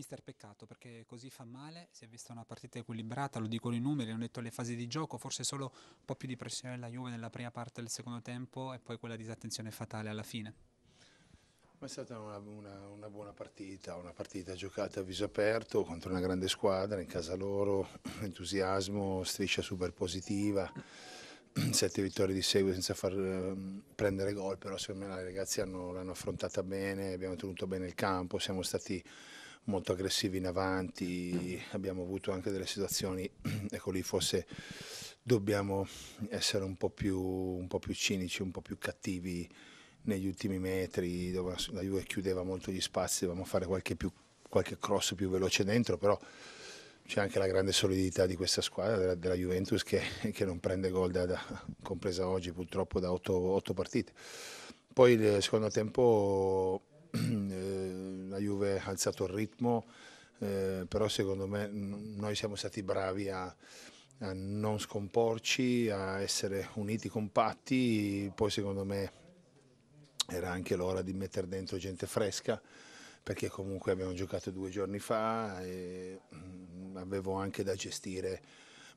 Mister peccato perché così fa male, si è vista una partita equilibrata, lo dicono i numeri, hanno detto le fasi di gioco, forse solo un po' più di pressione della Juve nella prima parte del secondo tempo e poi quella disattenzione fatale alla fine. Ma è stata una, una, una, buona partita, una partita giocata a viso aperto contro una grande squadra, in casa loro, entusiasmo, striscia super positiva, sette vittorie di seguito senza far uh, prendere gol, però secondo me i ragazzi l'hanno affrontata bene, abbiamo tenuto bene il campo, siamo stati molto aggressivi in avanti, abbiamo avuto anche delle situazioni, ecco lì forse dobbiamo essere un po' più, un po più cinici, un po' più cattivi negli ultimi metri, dove la Juve chiudeva molto gli spazi, dovevamo fare qualche, più, qualche cross più veloce dentro, però c'è anche la grande solidità di questa squadra, della, della Juventus, che, che, non prende gol, da, da, compresa oggi purtroppo da otto, otto partite. Poi il secondo tempo Juve ha alzato il ritmo, eh, però secondo me noi siamo stati bravi a, a non scomporci, a essere uniti, compatti, poi secondo me era anche l'ora di mettere dentro gente fresca perché comunque abbiamo giocato due giorni fa e mm, avevo anche da gestire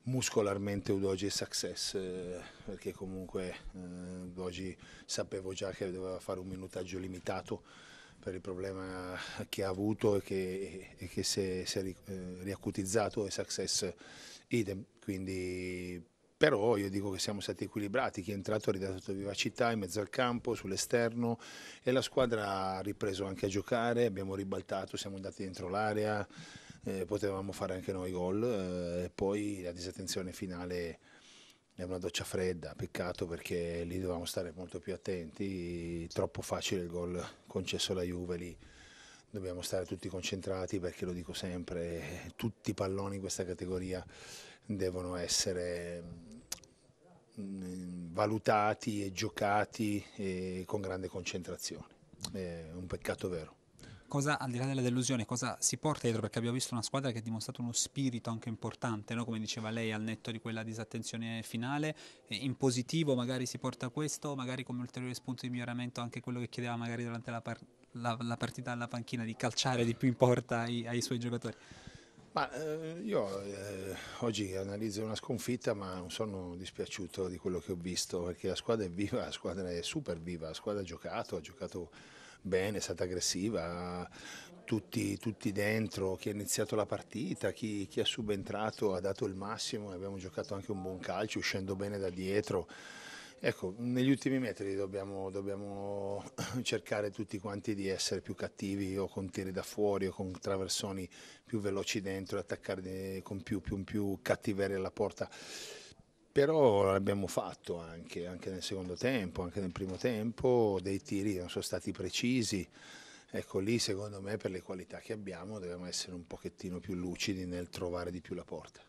muscolarmente Udoji e Success eh, perché comunque eh, Udoji sapevo già che doveva fare un minutaggio limitato per il problema che ha avuto e che, e che si è, si è ri, eh, riacutizzato e Success idem. Quindi, però io dico che siamo stati equilibrati, chi è entrato ha ridato vivacità in mezzo al campo, sull'esterno e la squadra ha ripreso anche a giocare, abbiamo ribaltato, siamo andati dentro l'area, eh, potevamo fare anche noi gol eh, e poi la disattenzione finale è una doccia fredda, peccato perché lì dovevamo stare molto più attenti, troppo facile il gol concesso alla Juve lì. Dobbiamo stare tutti concentrati perché lo dico sempre, tutti i palloni in questa categoria devono essere mm, valutati e giocati eh, con grande concentrazione. È un peccato vero cosa, al di là della delusione, cosa si porta dietro? Perché abbiamo visto una squadra che ha dimostrato uno spirito anche importante, no? come diceva lei, al netto di quella disattenzione finale. in positivo magari si porta questo, magari come ulteriore spunto di miglioramento anche quello che chiedeva magari durante la, par- la, la partita alla panchina di calciare di più in porta ai, ai suoi giocatori. Ma, eh, io eh, oggi analizzo una sconfitta, ma non sono dispiaciuto di quello che ho visto, perché la squadra è viva, la squadra è super viva, la squadra ha giocato, ha giocato bene, è stata aggressiva, tutti, tutti, dentro, chi ha iniziato la partita, chi, chi, è subentrato ha dato il massimo, abbiamo giocato anche un buon calcio uscendo bene da dietro. Ecco, negli ultimi metri dobbiamo, dobbiamo cercare tutti quanti di essere più cattivi o con tiri da fuori o con traversoni più veloci dentro e attaccare con più, più, più cattiveria alla porta però l'abbiamo fatto anche, anche, nel secondo tempo, anche nel primo tempo, dei tiri che non sono stati precisi. Ecco lì secondo me per le qualità che abbiamo dobbiamo essere un pochettino più lucidi nel trovare di più la porta.